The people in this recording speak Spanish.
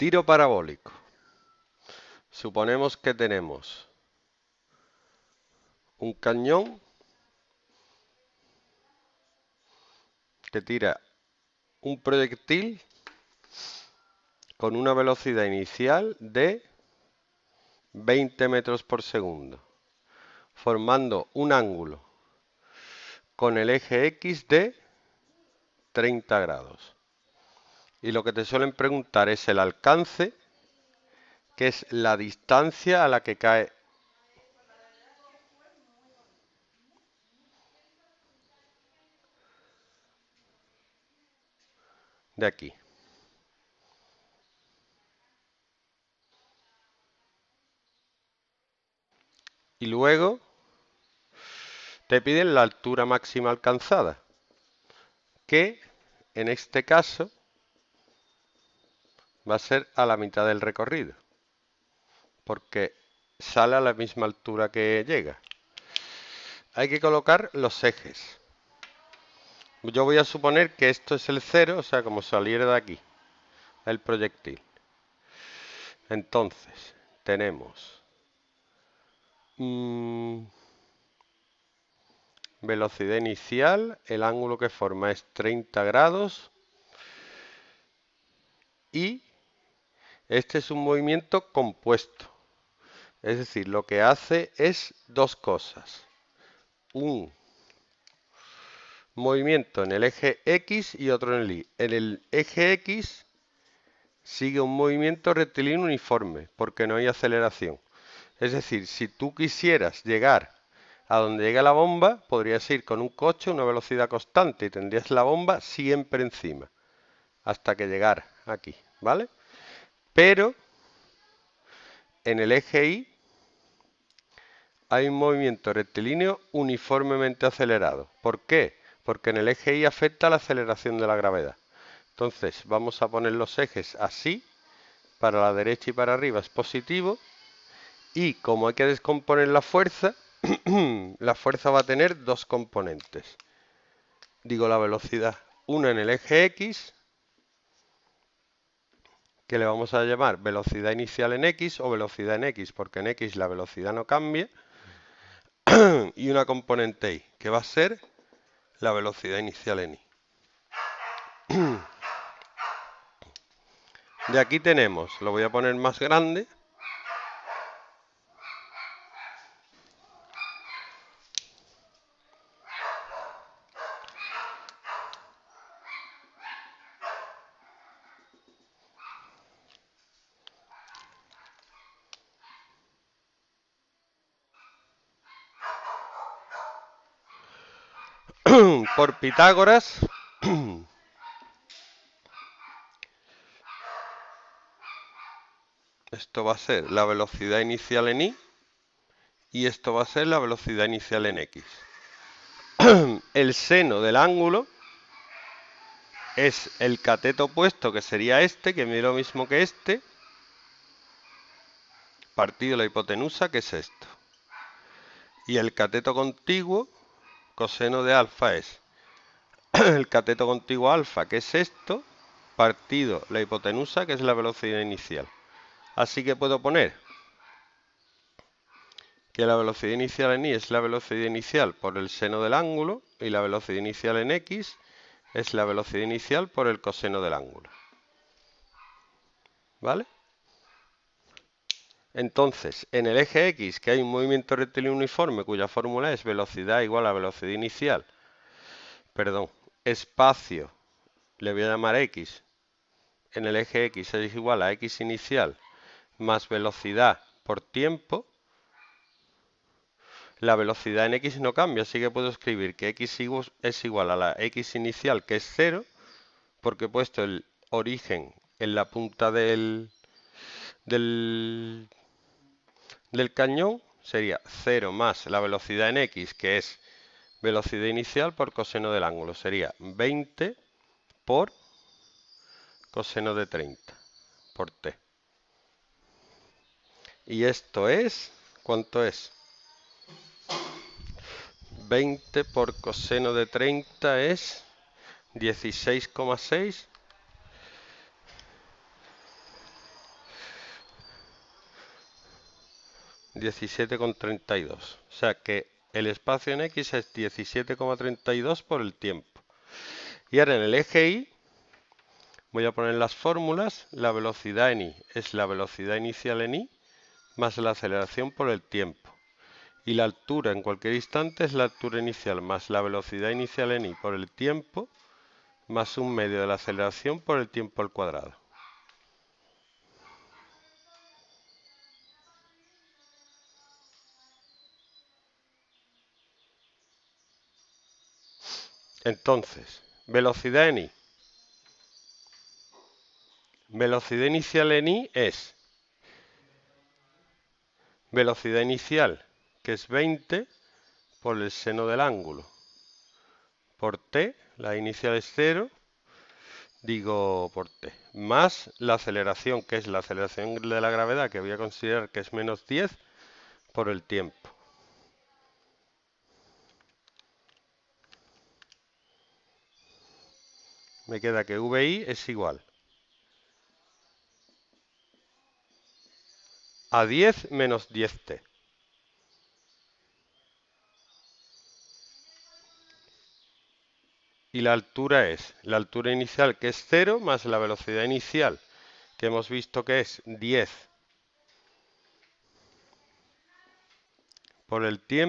Tiro parabólico. Suponemos que tenemos un cañón que tira un proyectil con una velocidad inicial de 20 metros por segundo, formando un ángulo con el eje X de 30 grados y lo que te suelen preguntar es el alcance, que es la distancia a la que cae. De aquí. Y luego te piden la altura máxima alcanzada, que en este caso va a ser a la mitad del recorrido. Porque sale a la misma altura que llega. Hay que colocar los ejes. Yo voy a suponer que esto es el cero, o sea, como saliera de aquí, el proyectil. Entonces, tenemos mm, velocidad inicial, el ángulo que forma es 30 grados y este es un movimiento compuesto. Es decir, lo que hace es dos cosas. Un movimiento en el eje X y otro en el Y. En el eje X sigue un movimiento rectilíneo uniforme porque no hay aceleración. Es decir, si tú quisieras llegar a donde llega la bomba, podrías ir con un coche a una velocidad constante y tendrías la bomba siempre encima hasta que llegar aquí, ¿vale? Pero en el eje Y hay un movimiento rectilíneo uniformemente acelerado. ¿Por qué? Porque en el eje Y afecta la aceleración de la gravedad. Entonces vamos a poner los ejes así, para la derecha y para arriba es positivo. Y como hay que descomponer la fuerza, la fuerza va a tener dos componentes. Digo la velocidad, una en el eje X que le vamos a llamar velocidad inicial en x o velocidad en x, porque en x la velocidad no cambia, y una componente y, que va a ser la velocidad inicial en y. De aquí tenemos, lo voy a poner más grande, por Pitágoras. Esto va a ser la velocidad inicial en Y y esto va a ser la velocidad inicial en X. El seno del ángulo es el cateto opuesto, que sería este, que mide lo mismo que este, partido de la hipotenusa, que es esto. Y el cateto contiguo, coseno de alfa es el cateto contiguo alfa, que es esto, partido la hipotenusa, que es la velocidad inicial. Así que puedo poner que la velocidad inicial en y es la velocidad inicial por el seno del ángulo y la velocidad inicial en x es la velocidad inicial por el coseno del ángulo. ¿Vale? Entonces, en el eje X, que hay un movimiento rectilíneo uniforme cuya fórmula es velocidad igual a velocidad inicial, perdón, espacio, le voy a llamar X, en el eje X es igual a X inicial más velocidad por tiempo, la velocidad en X no cambia, así que puedo escribir que X es igual a la X inicial, que es 0, porque he puesto el origen en la punta del, del, cañón sería 0 más la velocidad en X, que es velocidad inicial por coseno del ángulo. Sería 20 por coseno de 30, por T. Y esto es, ¿cuánto es? 20 por coseno de 30 es 16,6 17,32. O sea que el espacio en X es 17,32 por el tiempo. Y ahora en el eje Y voy a poner las fórmulas. La velocidad en Y es la velocidad inicial en Y más la aceleración por el tiempo. Y la altura en cualquier instante es la altura inicial más la velocidad inicial en Y por el tiempo más un medio de la aceleración por el tiempo al cuadrado. Entonces, velocidad en i. Velocidad inicial en i es velocidad inicial, que es 20 por el seno del ángulo. Por t, la inicial es 0, digo por t, más la aceleración, que es la aceleración de la gravedad, que voy a considerar que es menos 10 por el tiempo. me queda que VI es igual a 10 menos 10t. Y la altura es la altura inicial que es 0 más la velocidad inicial que hemos visto que es 10 por el tiempo.